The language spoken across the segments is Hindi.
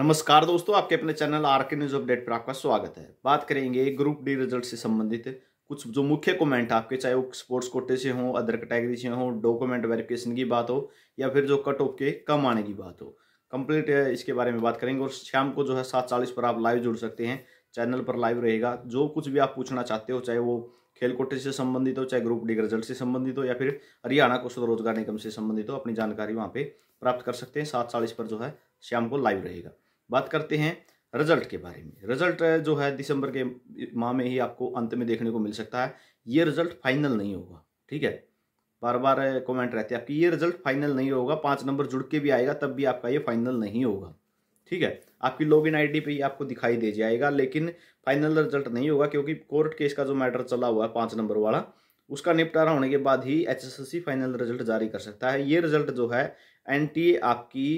नमस्कार दोस्तों आपके अपने channel R K news update पर आपका स्वागत है बात करेंगे ग्रुप डी रिजल्ट से संबंधित कुछ जो मुख्य कमेंट आपके चाहे वो स्पोर्ट्स कोटे से हो अदर कैटेगरी से हो डॉक्यूमेंट वेरिफिकेशन की बात हो या फिर जो कट ऑफ के कम आने की बात हो कंप्लीट इसके बारे में बात करेंगे और शाम को जो है सात चालीस पर आप लाइव जुड़ सकते हैं चैनल पर लाइव रहेगा जो कुछ भी आप पूछना चाहते हो चाहे वो खेल कोटे से संबंधित हो चाहे ग्रुप डी रिजल्ट से संबंधित हो या फिर हरियाणा कौशल रोजगार निगम से संबंधित हो अपनी जानकारी वहाँ पे प्राप्त कर सकते हैं सात चालीस पर जो है शाम को लाइव रहेगा बात करते हैं रिजल्ट के बारे में रिजल्ट जो है दिसंबर के माह में ही आपको अंत में देखने को मिल सकता है ये रिजल्ट फाइनल नहीं होगा ठीक है बार बार कमेंट रहते हैं आपकी ये रिजल्ट फाइनल नहीं होगा पाँच नंबर जुड़ के भी आएगा तब भी आपका ये फाइनल नहीं होगा ठीक है आपकी लॉगिन आईडी पे ही आपको दिखाई दे जाएगा लेकिन फाइनल रिजल्ट नहीं होगा क्योंकि कोर्ट केस का जो मैटर चला हुआ है पाँच नंबर वाला उसका निपटारा होने के बाद ही एच फाइनल रिजल्ट जारी कर सकता है ये रिजल्ट जो है एन आपकी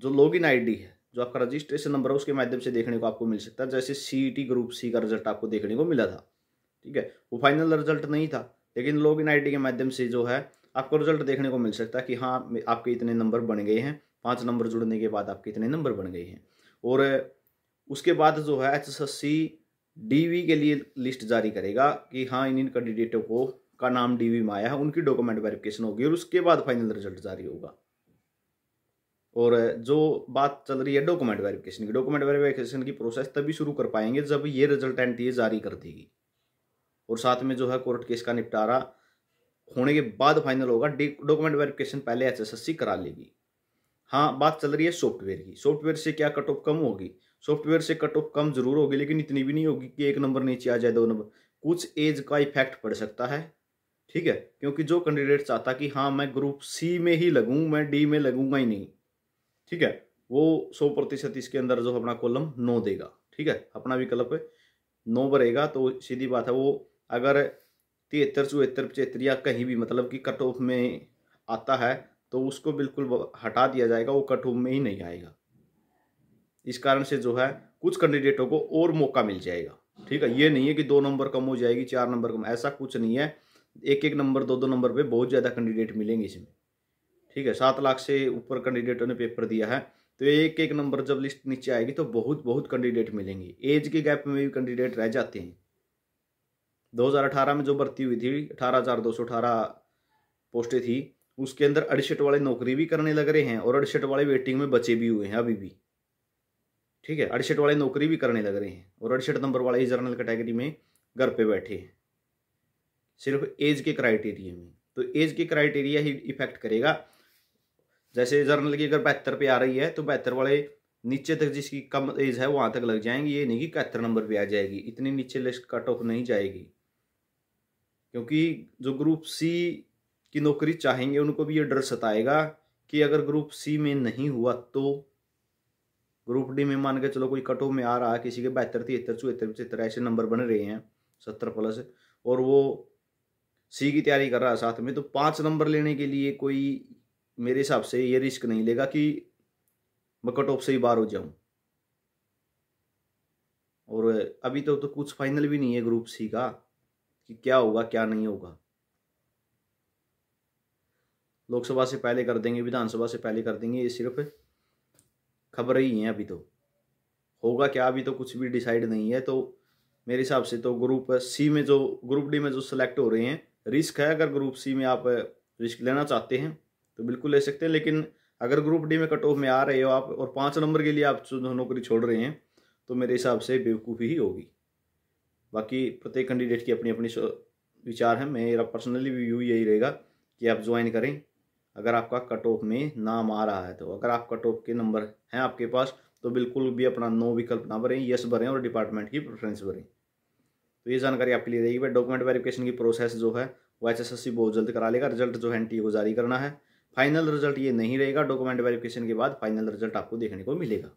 जो लॉग इन है जो आपका रजिस्ट्रेशन नंबर है उसके माध्यम से देखने को आपको मिल सकता है जैसे सी ग्रुप सी का रिजल्ट आपको देखने को मिला था ठीक है वो फाइनल रिजल्ट नहीं था लेकिन लॉग इन आईडी के माध्यम से जो है आपको रिजल्ट देखने को मिल सकता है कि हाँ आपके इतने नंबर बन गए हैं पाँच नंबर जुड़ने के बाद आपके इतने नंबर बन गए हैं और उसके बाद जो है एच एस सी डीवी के लिए लिस्ट जारी करेगा कि हाँ इन इन कैंडिडेटों को का नाम डीवी में आया है उनकी डॉक्यूमेंट वेरिफिकेशन होगी और उसके बाद फाइनल रिजल्ट जारी होगा और जो बात चल रही है डॉक्यूमेंट वेरिफिकेशन की डॉक्यूमेंट वेरिफिकेशन की प्रोसेस तभी शुरू कर पाएंगे जब ये रिजल्ट एन जारी कर देगी और साथ में जो है कोर्ट केस का निपटारा होने के बाद फाइनल होगा डॉक्यूमेंट वेरिफिकेशन पहले एचएसएससी करा लेगी हाँ बात चल रही है सॉफ्टवेयर की सॉफ्टवेयर से क्या कट ऑफ कम होगी सॉफ्टवेयर से कट ऑफ कम जरूर होगी लेकिन इतनी भी नहीं होगी कि एक नंबर नीचे आ जाए दो नंबर कुछ एज का इफेक्ट पड़ सकता है ठीक है क्योंकि जो कैंडिडेट चाहता कि हाँ मैं ग्रुप सी में ही लगूँ मैं डी में लगूंगा ही नहीं ठीक है वो सौ प्रतिशत इसके अंदर जो अपना कॉलम नो देगा ठीक है अपना विकल्प नौ भरेगा तो सीधी बात है वो अगर तिहत्तर चौहत्तर पचहत्तर या कहीं भी मतलब कि कट ऑफ में आता है तो उसको बिल्कुल हटा दिया जाएगा वो कट ऑफ में ही नहीं आएगा इस कारण से जो है कुछ कैंडिडेटों को और मौका मिल जाएगा ठीक है ये नहीं है कि दो नंबर कम हो जाएगी चार नंबर कम ऐसा कुछ नहीं है एक एक नंबर दो दो नंबर पे बहुत ज़्यादा कैंडिडेट मिलेंगे इसमें ठीक है सात लाख से ऊपर कैंडिडेटों ने पेपर दिया है तो एक एक नंबर जब लिस्ट नीचे आएगी तो बहुत बहुत कैंडिडेट मिलेंगे एज के गैप में भी कैंडिडेट रह जाते हैं 2018 में जो भर्ती हुई थी अठारह पोस्टें थी उसके अंदर अड़सठ वाले नौकरी भी करने लग रहे हैं और अड़सठ वाले वेटिंग में बचे भी हुए हैं अभी भी ठीक है अड़सठ वाले नौकरी भी करने लग रहे हैं और अड़सठ नंबर वाले जर्नल कैटेगरी में घर पे बैठे हैं सिर्फ एज के क्राइटेरिया में तो एज के क्राइटेरिया ही इफेक्ट करेगा जैसे जर्नल की अगर बहत्तर पे आ रही है तो बहत्तर वाले नीचे तक जिसकी कम एज है वहाँ तक लग जाएंगे ये नहीं कि इकहत्तर नंबर पे आ जाएगी इतनी नीचे लिस्ट कट ऑफ नहीं जाएगी क्योंकि जो ग्रुप सी की नौकरी चाहेंगे उनको भी ये डर सताएगा कि अगर ग्रुप सी में नहीं हुआ तो ग्रुप डी में मान के चलो कोई कट ऑफ में आ रहा है किसी के बहत्तर तिहत्तर चौहत्तर पचहत्तर ऐसे नंबर बन रहे हैं सत्तर प्लस और वो सी की तैयारी कर रहा है साथ में तो पाँच नंबर लेने के लिए कोई मेरे हिसाब से ये रिस्क नहीं लेगा कि मैं कट ऑफ से ही बाहर हो जाऊं और अभी तो, तो कुछ फाइनल भी नहीं है ग्रुप सी का कि क्या होगा क्या नहीं होगा लोकसभा से पहले कर देंगे विधानसभा से पहले कर देंगे ये सिर्फ खबर ही है अभी तो होगा क्या अभी तो कुछ भी डिसाइड नहीं है तो मेरे हिसाब से तो ग्रुप सी में जो ग्रुप डी में जो सिलेक्ट हो रहे हैं रिस्क है अगर ग्रुप सी में आप रिस्क लेना चाहते हैं तो बिल्कुल ले सकते हैं लेकिन अगर ग्रुप डी में कट ऑफ में आ रहे हो आप और पाँच नंबर के लिए आप नौकरी छोड़ रहे हैं तो मेरे हिसाब से बेवकूफ़ी ही होगी बाकी प्रत्येक कैंडिडेट की अपनी अपनी विचार है मेरा पर्सनली व्यू यही रहेगा कि आप ज्वाइन करें अगर आपका कट ऑफ में नाम आ रहा है तो अगर आप कट ऑफ के नंबर हैं आपके पास तो बिल्कुल भी अपना नो विकल्प ना भरें यस भरें और डिपार्टमेंट की प्रेफरेंस भरें तो ये जानकारी आपके लिए रहेगी भाई डॉक्यूमेंट वेरिफिकेशन की प्रोसेस जो है वो एच बहुत जल्द करा लेगा रिजल्ट जो है एन को जारी करना है फाइनल रिजल्ट ये नहीं रहेगा डॉक्यूमेंट वेरिफिकेशन के बाद फाइनल रिजल्ट आपको देखने को मिलेगा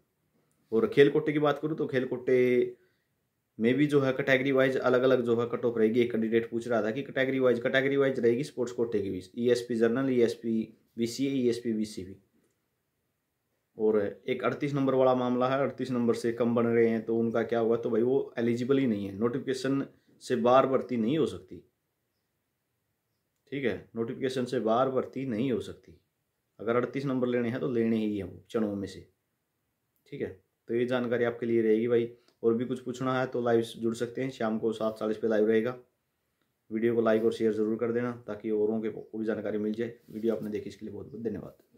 और खेल कोटे की बात करूँ तो खेल कोटे में भी जो है कैटेगरी वाइज अलग अलग जो है कट ऑफ रहेगी एक कैंडिडेट पूछ रहा था कि कैटेगरी वाइज कैटेगरी वाइज रहेगी स्पोर्ट्स कोटे की बीच E S P general E S P B C E S P B C भी e e e और एक अड़तीस नंबर वाला मामला है अड़तीस नंबर से कम बन रहे हैं तो उनका क्या हुआ तो भाई वो एलिजिबल ही नहीं है नोटिफिकेशन से बार भर्ती नहीं हो सकती ठीक है नोटिफिकेशन से बार भर्ती नहीं हो सकती अगर अड़तीस नंबर लेने हैं तो लेने ही हैं चणों में से ठीक है तो ये जानकारी आपके लिए रहेगी भाई और भी कुछ पूछना है तो लाइव जुड़ सकते हैं शाम को सात चालीस पे लाइव रहेगा वीडियो को लाइक और शेयर ज़रूर कर देना ताकि औरों के को भी जानकारी मिल जाए वीडियो आपने देखी इसके लिए बहुत बहुत धन्यवाद